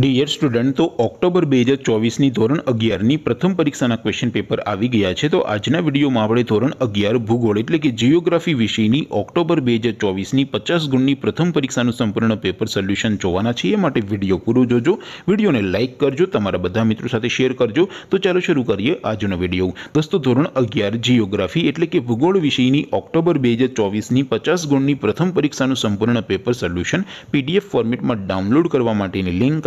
dear student તો October બે હજાર ચોવીસની ધોરણ અગિયારની પ્રથમ પરીક્ષાના ક્વેશ્ચન પેપર આવી ગયા છે તો આજના વિડીયોમાં આપણે ધોરણ અગિયાર ભૂગોળ એટલે કે જીઓગ્રાફી વિષયની ઓક્ટોબર બે હજાર ચોવીસની પચાસ ગુણની પ્રથમ પરીક્ષાનું સંપૂર્ણ પેપર સોલ્યુશન જોવાના છે એ માટે વિડીયો પૂરો જોજો વિડીયોને લાઇક કરજો તમારા બધા મિત્રો સાથે શેર કરજો તો ચાલો શરૂ કરીએ આજનો વિડીયો દોસ્તો ધોરણ અગિયાર જીઓગ્રાફી એટલે કે ભૂગોળ વિષયની ઓક્ટોબર બે હજાર ચોવીસની પચાસ ગુણની પ્રથમ પરીક્ષાનું સંપૂર્ણ પેપર સોલ્યુશન પીડીએફ ફોર્મેટમાં ડાઉનલોડ કરવા માટેની લિંક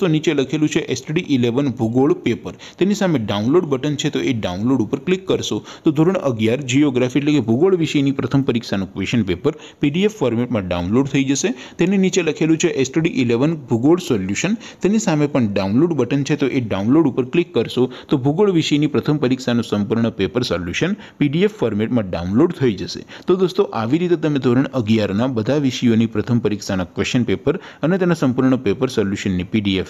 દોસ્તો નીચે લખેલું છે એસટીડી ઇલેવન ભૂગોળ પેપર તેની સામે ડાઉનલોડ બટન છે તો એ ડાઉનલોડ ઉપર ક્લિક કરશો તો ધોરણ અગિયાર જીઓગ્રાફી એટલે કે ભૂગોળ વિષયની પ્રથમ પરીક્ષાનું ક્વેશ્ચન પેપર પીડીએફ ફોર્મેટમાં ડાઉનલોડ થઈ જશે તેની નીચે લખેલું છે એસટીડી ઇલેવન ભૂગોળ સોલ્યુશન તેની સામે પણ ડાઉનલોડ બટન છે તો એ ડાઉનલોડ ઉપર ક્લિક કરશો તો ભૂગોળ વિષયની પ્રથમ પરીક્ષાનું સંપૂર્ણ પેપર સોલ્યુશન પીડીએફ ફોર્મેટમાં ડાઉનલોડ થઈ જશે તો દોસ્તો આવી રીતે તમે ધોરણ અગિયારના બધા વિષયોની પ્રથમ પરીક્ષાના ક્વેશ્ચન પેપર અને તેના સંપૂર્ણ પેપર સોલ્યુશનની પીડીએફ